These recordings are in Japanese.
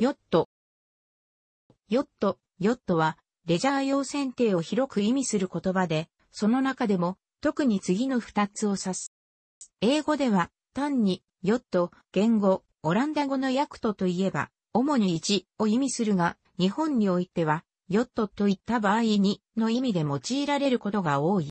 ヨット。ヨット、ヨットは、レジャー用剪定を広く意味する言葉で、その中でも、特に次の二つを指す。英語では、単に、ヨット、言語、オランダ語のヤクトといえば、主に1を意味するが、日本においては、ヨットといった場合にの意味で用いられることが多い。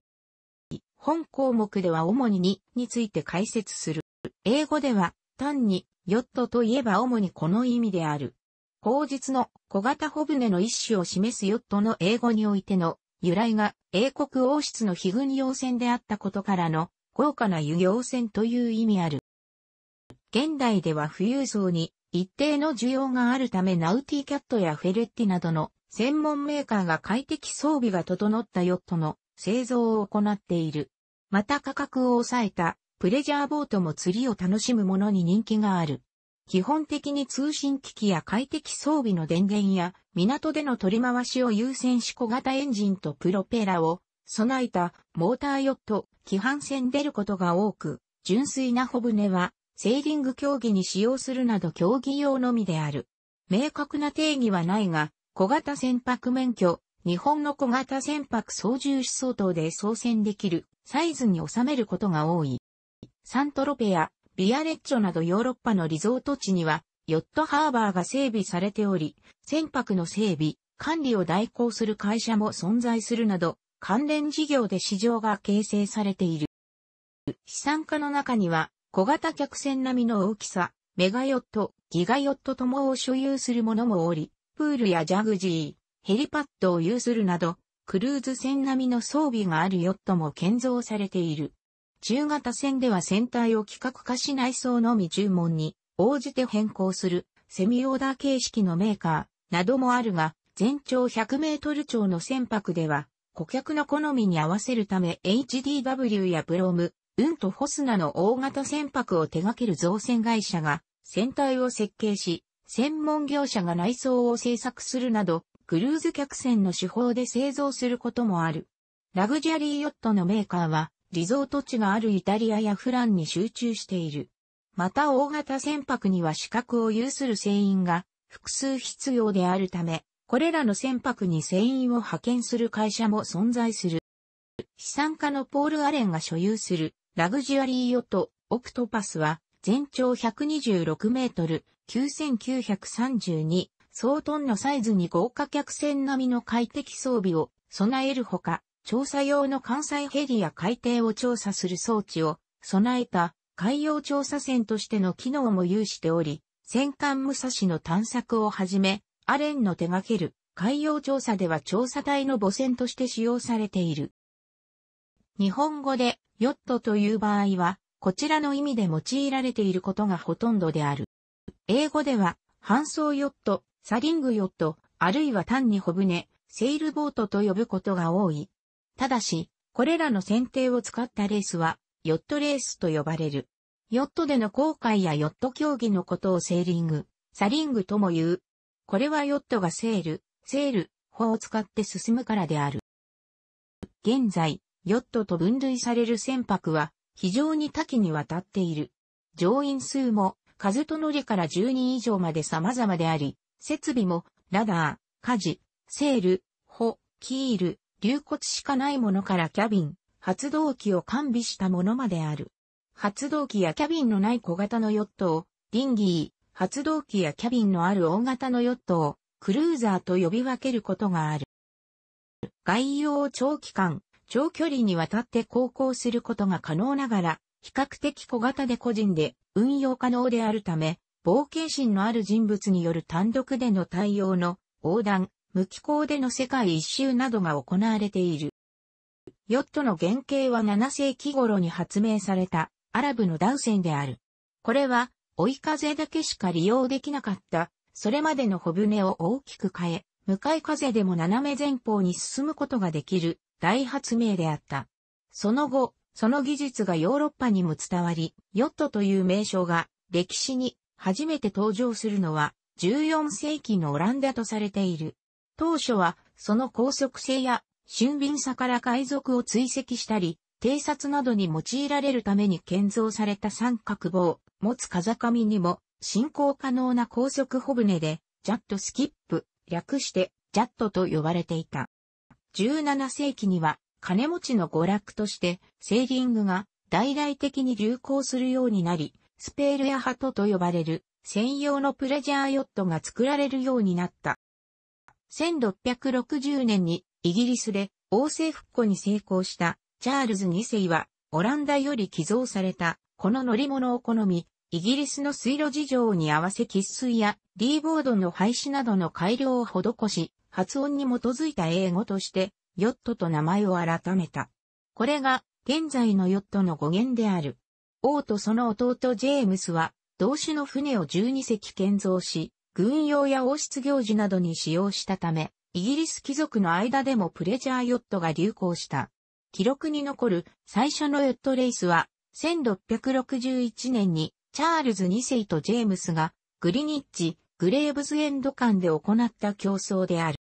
本項目では主に2について解説する。英語では単にヨットといえば主にこの意味である後日の小型小船の一種を示すヨットの英語においての由来が英国王室の非軍用船であったことからの豪華な輸用船という意味ある。現代では富裕層に一定の需要があるためナウティキャットやフェレッティなどの専門メーカーが快適装備が整ったヨットの製造を行っている。また価格を抑えたプレジャーボートも釣りを楽しむものに人気がある。基本的に通信機器や快適装備の電源や港での取り回しを優先し小型エンジンとプロペラを備えたモーターヨット、規範船出ることが多く、純粋な帆船はセーリング競技に使用するなど競技用のみである。明確な定義はないが、小型船舶免許、日本の小型船舶操縦士相当で操船できるサイズに収めることが多い。サントロペア、ビアレッジョなどヨーロッパのリゾート地には、ヨットハーバーが整備されており、船舶の整備、管理を代行する会社も存在するなど、関連事業で市場が形成されている。資産家の中には、小型客船並みの大きさ、メガヨット、ギガヨットともを所有するものもおり、プールやジャグジー、ヘリパッドを有するなど、クルーズ船並みの装備があるヨットも建造されている。中型船では船体を規格化し内装のみ注文に応じて変更するセミオーダー形式のメーカーなどもあるが、全長100メートル超の船舶では、顧客の好みに合わせるため HDW やブロム、ウンとホスナの大型船舶を手掛ける造船会社が船体を設計し、専門業者が内装を製作するなど、クルーズ客船の手法で製造することもある。ラグジュアリーヨットのメーカーは、リゾート地があるイタリアやフランに集中している。また大型船舶には資格を有する船員が複数必要であるため、これらの船舶に船員を派遣する会社も存在する。資産家のポール・アレンが所有するラグジュアリーヨット、オクトパスは全長126メートル、9932、総トンのサイズに豪華客船並みの快適装備を備えるほか、調査用の関西ヘリや海底を調査する装置を備えた海洋調査船としての機能も有しており、戦艦武蔵の探索をはじめ、アレンの手掛ける海洋調査では調査隊の母船として使用されている。日本語でヨットという場合は、こちらの意味で用いられていることがほとんどである。英語では、搬送ヨット、サリングヨット、あるいは単に小船、セイルボートと呼ぶことが多い。ただし、これらの選定を使ったレースは、ヨットレースと呼ばれる。ヨットでの航海やヨット競技のことをセーリング、サリングとも言う。これはヨットがセール、セール、法を使って進むからである。現在、ヨットと分類される船舶は非常に多岐にわたっている。乗員数も風と乗りから10人以上まで様々であり、設備もラダー、火事、セール、ホ、キール、流骨しかないものからキャビン、発動機を完備したものまである。発動機やキャビンのない小型のヨットを、ディンギー、発動機やキャビンのある大型のヨットを、クルーザーと呼び分けることがある。概要を長期間、長距離にわたって航行することが可能ながら、比較的小型で個人で運用可能であるため、冒険心のある人物による単独での対応の横断、無機構での世界一周などが行われている。ヨットの原型は7世紀頃に発明されたアラブのダウンである。これは追い風だけしか利用できなかった、それまでの小舟を大きく変え、向かい風でも斜め前方に進むことができる大発明であった。その後、その技術がヨーロッパにも伝わり、ヨットという名称が歴史に初めて登場するのは14世紀のオランダとされている。当初は、その高速性や、俊敏さから海賊を追跡したり、偵察などに用いられるために建造された三角棒、持つ風上にも、進行可能な高速帆船で、ジャットスキップ、略して、ジャットと呼ばれていた。17世紀には、金持ちの娯楽として、セーリングが大々的に流行するようになり、スペールやハトと呼ばれる専用のプレジャーヨットが作られるようになった。1660年にイギリスで王政復古に成功したチャールズ2世はオランダより寄贈されたこの乗り物を好み、イギリスの水路事情に合わせ喫水や D ボードの廃止などの改良を施し、発音に基づいた英語としてヨットと名前を改めた。これが現在のヨットの語源である。王とその弟ジェームスは同種の船を12隻建造し、軍用や王室行事などに使用したため、イギリス貴族の間でもプレジャーヨットが流行した。記録に残る最初のヨットレースは、1661年にチャールズ2世とジェームスがグリニッジ、グレーブズエンド間で行った競争である。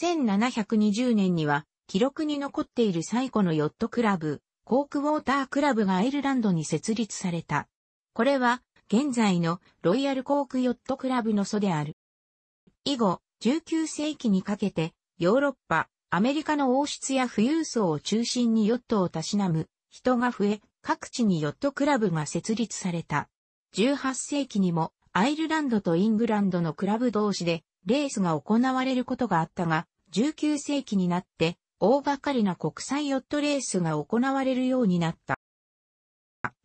1720年には記録に残っている最古のヨットクラブ、コークウォータークラブがアイルランドに設立された。これは現在のロイヤルコークヨットクラブの祖である。以後、19世紀にかけて、ヨーロッパ、アメリカの王室や富裕層を中心にヨットをたしなむ人が増え、各地にヨットクラブが設立された。18世紀にもアイルランドとイングランドのクラブ同士でレースが行われることがあったが、19世紀になって大掛かりな国際ヨットレースが行われるようになった。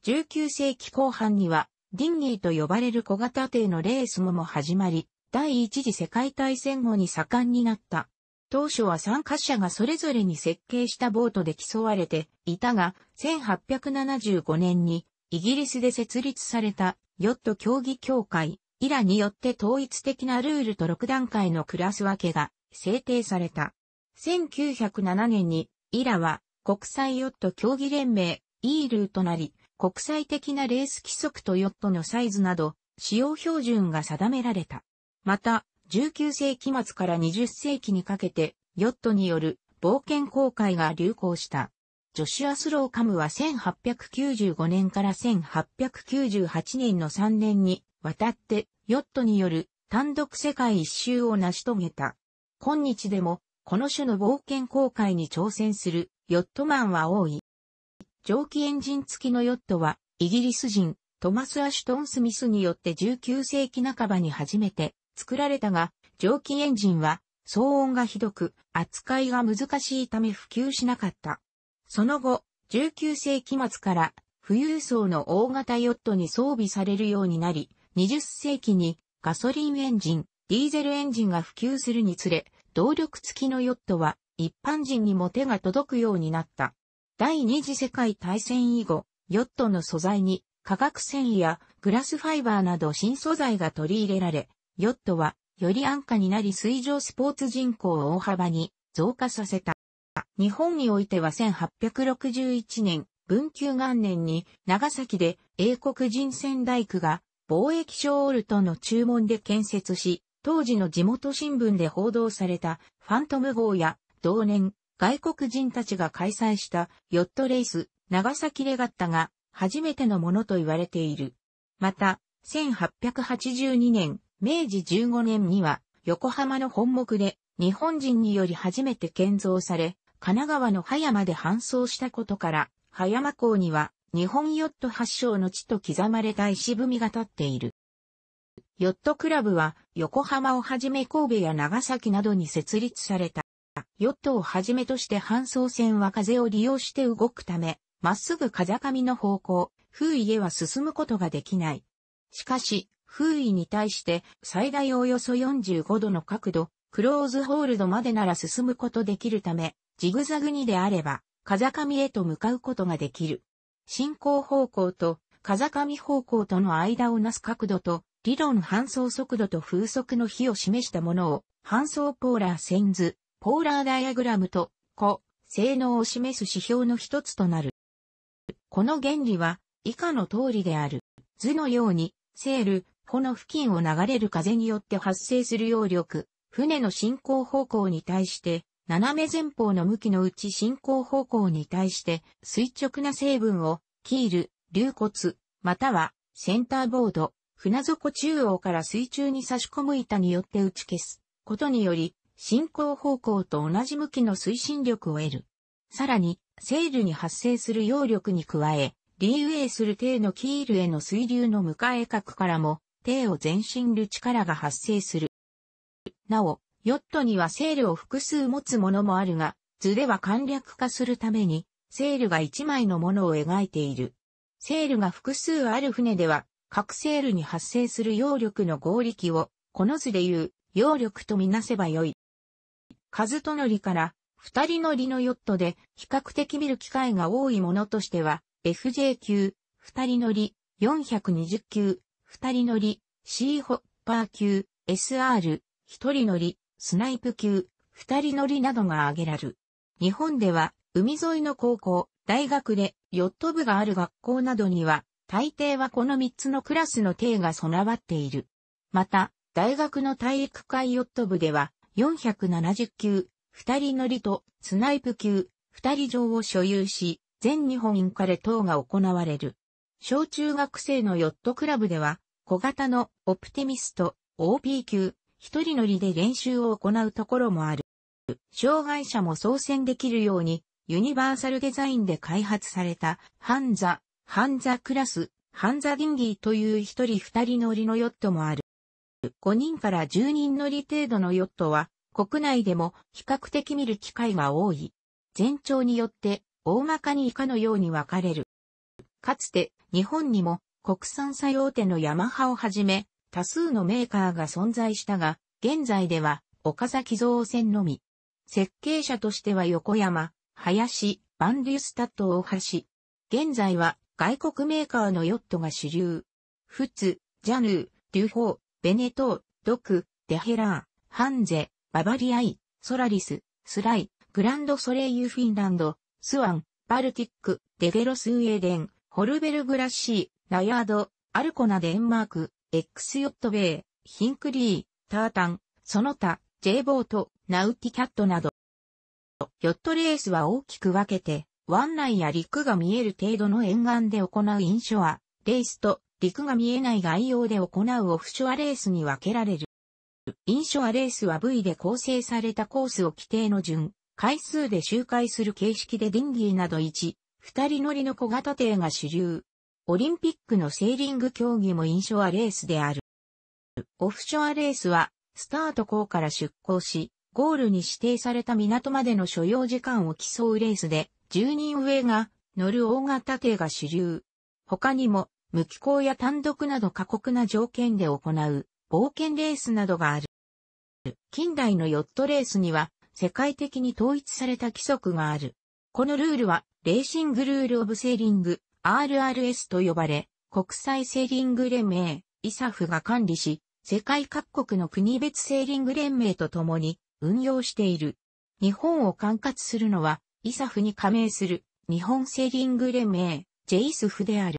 19世紀後半にはディンギーと呼ばれる小型艇のレースも始まり、第一次世界大戦後に盛んになった。当初は参加者がそれぞれに設計したボートで競われていたが、1875年にイギリスで設立されたヨット競技協会、イラによって統一的なルールと6段階のクラス分けが制定された。1907年にイラは国際ヨット競技連盟、イールーとなり、国際的なレース規則とヨットのサイズなど、使用標準が定められた。また、19世紀末から20世紀にかけて、ヨットによる冒険航海が流行した。ジョシュア・スローカムは1895年から1898年の3年に渡って、ヨットによる単独世界一周を成し遂げた。今日でも、この種の冒険航海に挑戦するヨットマンは多い。蒸気エンジン付きのヨットは、イギリス人、トマス・アシュトン・スミスによって19世紀半ばに初めて作られたが、蒸気エンジンは騒音がひどく、扱いが難しいため普及しなかった。その後、19世紀末から富裕層の大型ヨットに装備されるようになり、20世紀にガソリンエンジン、ディーゼルエンジンが普及するにつれ、動力付きのヨットは一般人にも手が届くようになった。第二次世界大戦以後、ヨットの素材に化学繊維やグラスファイバーなど新素材が取り入れられ、ヨットはより安価になり水上スポーツ人口を大幅に増加させた。日本においては1861年、文久元年に長崎で英国人船大工が貿易商オルトの注文で建設し、当時の地元新聞で報道されたファントム号や同年外国人たちが開催したヨットレース、長崎レガッタが初めてのものと言われている。また、1882年、明治15年には、横浜の本木で、日本人により初めて建造され、神奈川の葉山で搬送したことから、葉山港には、日本ヨット発祥の地と刻まれた石踏みが立っている。ヨットクラブは、横浜をはじめ神戸や長崎などに設立された。ヨットをはじめとして搬送船は風を利用して動くため、まっすぐ風上の方向、風位へは進むことができない。しかし、風位に対して最大およそ45度の角度、クローズホールドまでなら進むことできるため、ジグザグにであれば、風上へと向かうことができる。進行方向と風上方向との間をなす角度と、理論搬送速度と風速の比を示したものを、搬送ポーラー線図、ポーラーダイアグラムと、個、性能を示す指標の一つとなる。この原理は、以下の通りである。図のように、セール、この付近を流れる風によって発生する揚力、船の進行方向に対して、斜め前方の向きのうち進行方向に対して垂直な成分を、キール、流骨、またはセンターボード、船底中央から水中に差し込む板によって打ち消すことにより、進行方向と同じ向きの推進力を得る。さらに、セールに発生する揚力に加え、リーウェイする艇のキールへの水流の向かえ角からも、艇を前進る力が発生する。なお、ヨットにはセールを複数持つものもあるが、図では簡略化するために、セールが一枚のものを描いている。セールが複数ある船では、各セールに発生する揚力の合力を、この図でいう、揚力とみなせばよい。和則から二人乗りのヨットで比較的見る機会が多いものとしては FJ 級、二人乗り、420級、二人乗り、シーホッパー級、SR、一人乗り、スナイプ級、二人乗りなどが挙げられる。日本では、海沿いの高校、大学で、ヨット部がある学校などには、大抵はこの三つのクラスの艇が備わっている。また、大学の体育会ヨット部では、470級、2人乗りとスナイプ級、2人乗を所有し、全日本インカレ等が行われる。小中学生のヨットクラブでは、小型のオプティミスト、OP 級、一人乗りで練習を行うところもある。障害者も操船できるように、ユニバーサルデザインで開発された、ハンザ、ハンザクラス、ハンザディンギーという一人二人乗りのヨットもある。5人から10人乗り程度のヨットは、国内でも比較的見る機会が多い。全長によって、大まかに以下のように分かれる。かつて、日本にも国産最大手のヤマハをはじめ、多数のメーカーが存在したが、現在では、岡崎造船のみ。設計者としては横山、林、バンリュスタット大橋。現在は、外国メーカーのヨットが主流。富津、ジャヌー、デュフォー、ベネトー、ドク、デヘラー、ハンゼ、ババリアイ、ソラリス、スライ、グランドソレイユフィンランド、スワン、バルティック、デゲロスウェーデン、ホルベルグラッシー、ナヤード、アルコナデンマーク、エックスヨットベイ、ヒンクリー、タータン、その他、ジェイボート、ナウティキャットなど。ヨットレースは大きく分けて、湾内や陸が見える程度の沿岸で行う印象は、レースと陸が見えない概要で行うオフショアレースに分けられる。インショアレースは V で構成されたコースを規定の順、回数で周回する形式でディンギーなど1、二人乗りの小型艇が主流。オリンピックのセーリング競技もインショアレースである。オフショアレースは、スタート港から出港し、ゴールに指定された港までの所要時間を競うレースで、10人上が乗る大型艇が主流。他にも、無機構や単独など過酷な条件で行う冒険レースなどがある。近代のヨットレースには世界的に統一された規則がある。このルールはレーシングルールオブセーリング RRS と呼ばれ、国際セーリング連盟、イサフが管理し、世界各国の国別セーリング連盟とともに運用している。日本を管轄するのは、イサフに加盟する日本セーリング連盟、ジェイスフである。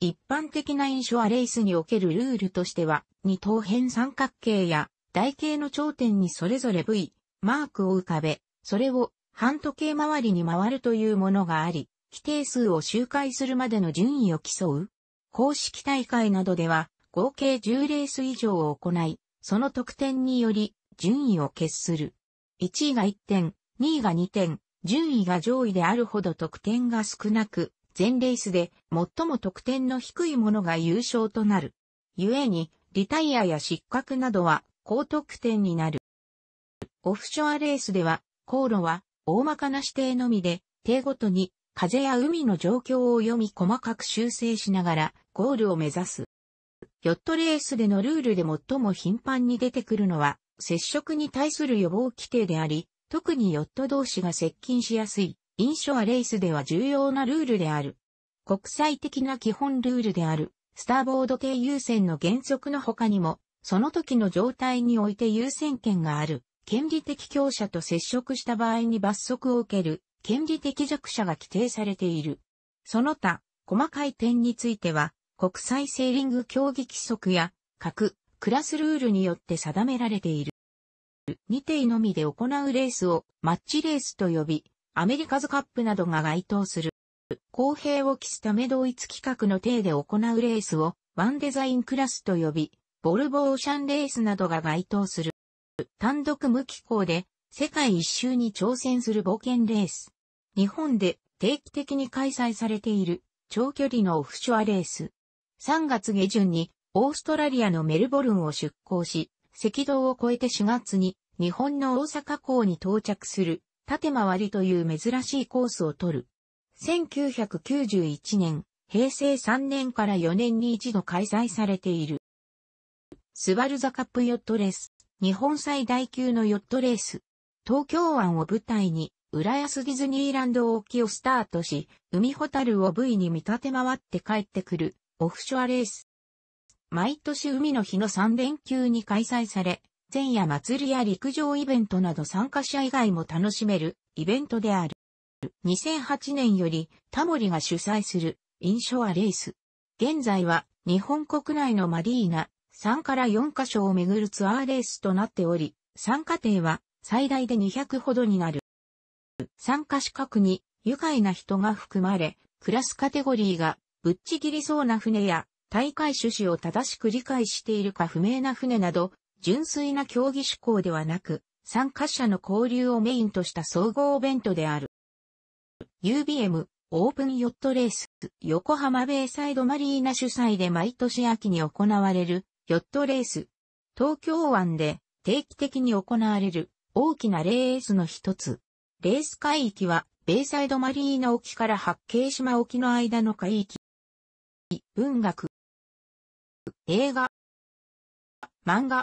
一般的な印象はレースにおけるルールとしては、二等辺三角形や台形の頂点にそれぞれ V、マークを浮かべ、それを半時計回りに回るというものがあり、規定数を周回するまでの順位を競う。公式大会などでは、合計10レース以上を行い、その得点により、順位を決する。1位が1点、2位が2点、順位が上位であるほど得点が少なく、全レースで最も得点の低いものが優勝となる。故に、リタイアや失格などは高得点になる。オフショアレースでは、航路は大まかな指定のみで、手ごとに風や海の状況を読み細かく修正しながらゴールを目指す。ヨットレースでのルールで最も頻繁に出てくるのは接触に対する予防規定であり、特にヨット同士が接近しやすい印象はレースでは重要なルールである。国際的な基本ルールである、スターボード定優先の原則の他にも、その時の状態において優先権がある、権利的強者と接触した場合に罰則を受ける、権利的弱者が規定されている。その他、細かい点については、国際セーリング競技規則や、各クラスルールによって定められている。2体のみで行うレースをマッチレースと呼び、アメリカズカップなどが該当する。公平を期すため同一規格の体で行うレースをワンデザインクラスと呼び、ボルボオーシャンレースなどが該当する。単独無機構で世界一周に挑戦する冒険レース。日本で定期的に開催されている長距離のオフショアレース。3月下旬にオーストラリアのメルボルンを出港し、赤道を越えて4月に日本の大阪港に到着する縦回りという珍しいコースを取る。1991年、平成3年から4年に一度開催されている。スバルザカップヨットレース、日本最大級のヨットレース。東京湾を舞台に、浦安ディズニーランド沖をスタートし、海ホタルを V に見立て回って帰ってくる、オフショアレース。毎年海の日の3連休に開催され、前夜祭りや陸上イベントなど参加者以外も楽しめるイベントである。2008年よりタモリが主催する印象アレース。現在は日本国内のマリーナ3から4カ所を巡るツアーレースとなっており、参加艇は最大で200ほどになる。参加資格に愉快な人が含まれ、クラスカテゴリーがぶっちぎりそうな船や大会趣旨を正しく理解しているか不明な船など純粋な競技志向ではなく、参加者の交流をメインとした総合イベントである。UBM オープンヨットレース横浜ベイサイドマリーナ主催で毎年秋に行われるヨットレース。東京湾で定期的に行われる大きなレースの一つ。レース海域はベイサイドマリーナ沖から八景島沖の間の海域。文学、映画、漫画、